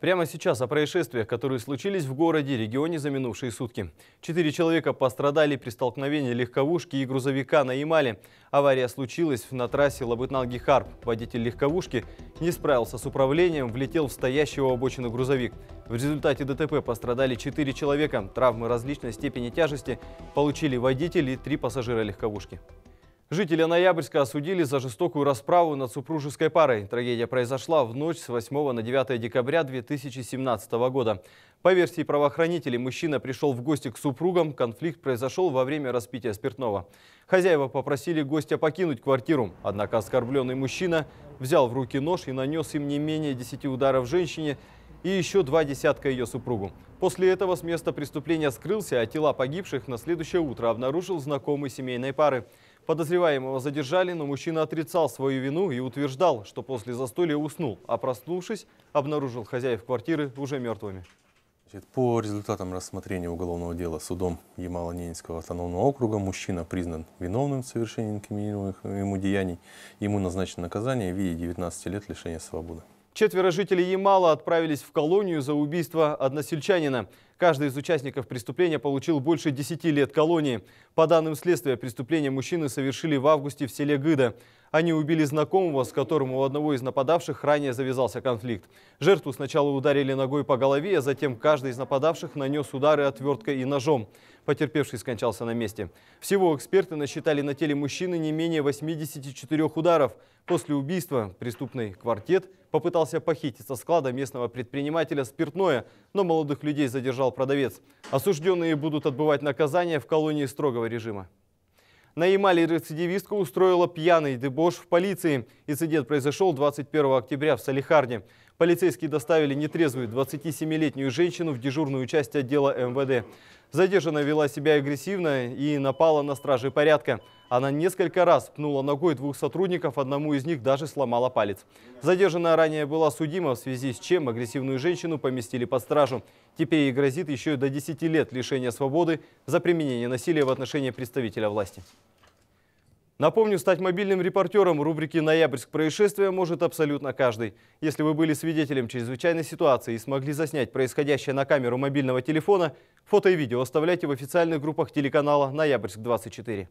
Прямо сейчас о происшествиях, которые случились в городе, регионе за минувшие сутки. Четыре человека пострадали при столкновении легковушки и грузовика на Ямале. Авария случилась на трассе Лабытнал-Гихарп. Водитель легковушки не справился с управлением, влетел в стоящего обочину грузовик. В результате ДТП пострадали четыре человека. Травмы различной степени тяжести получили водитель и три пассажира легковушки. Жители Ноябрьска осудили за жестокую расправу над супружеской парой. Трагедия произошла в ночь с 8 на 9 декабря 2017 года. По версии правоохранителей, мужчина пришел в гости к супругам. Конфликт произошел во время распития спиртного. Хозяева попросили гостя покинуть квартиру. Однако оскорбленный мужчина взял в руки нож и нанес им не менее 10 ударов женщине и еще два десятка ее супругу. После этого с места преступления скрылся, а тела погибших на следующее утро обнаружил знакомый семейной пары. Подозреваемого задержали, но мужчина отрицал свою вину и утверждал, что после застолья уснул, а проснувшись, обнаружил хозяев квартиры уже мертвыми. Значит, по результатам рассмотрения уголовного дела судом Ямало-Ненецкого автономного округа мужчина признан виновным в совершении инкриминируемых ему деяний. Ему назначено наказание в виде 19 лет лишения свободы. Четверо жителей Ямала отправились в колонию за убийство односельчанина. Каждый из участников преступления получил больше 10 лет колонии. По данным следствия, преступление мужчины совершили в августе в селе Гыда. Они убили знакомого, с которым у одного из нападавших ранее завязался конфликт. Жертву сначала ударили ногой по голове, а затем каждый из нападавших нанес удары отверткой и ножом. Потерпевший скончался на месте. Всего эксперты насчитали на теле мужчины не менее 84 ударов. После убийства преступный квартет попытался похитить со склада местного предпринимателя спиртное, но молодых людей задержал продавец. Осужденные будут отбывать наказание в колонии строгого режима. Наимали рецидивистка устроила пьяный дебош в полиции. Инцидент произошел 21 октября в Салихарде. Полицейские доставили нетрезвую 27-летнюю женщину в дежурную часть отдела МВД. Задержанная вела себя агрессивно и напала на стражей порядка. Она несколько раз пнула ногой двух сотрудников, одному из них даже сломала палец. Задержанная ранее была судима, в связи с чем агрессивную женщину поместили под стражу. Теперь ей грозит еще до 10 лет лишения свободы за применение насилия в отношении представителя власти. Напомню, стать мобильным репортером рубрики «Ноябрьск. Происшествия» может абсолютно каждый. Если вы были свидетелем чрезвычайной ситуации и смогли заснять происходящее на камеру мобильного телефона, фото и видео оставляйте в официальных группах телеканала «Ноябрьск-24».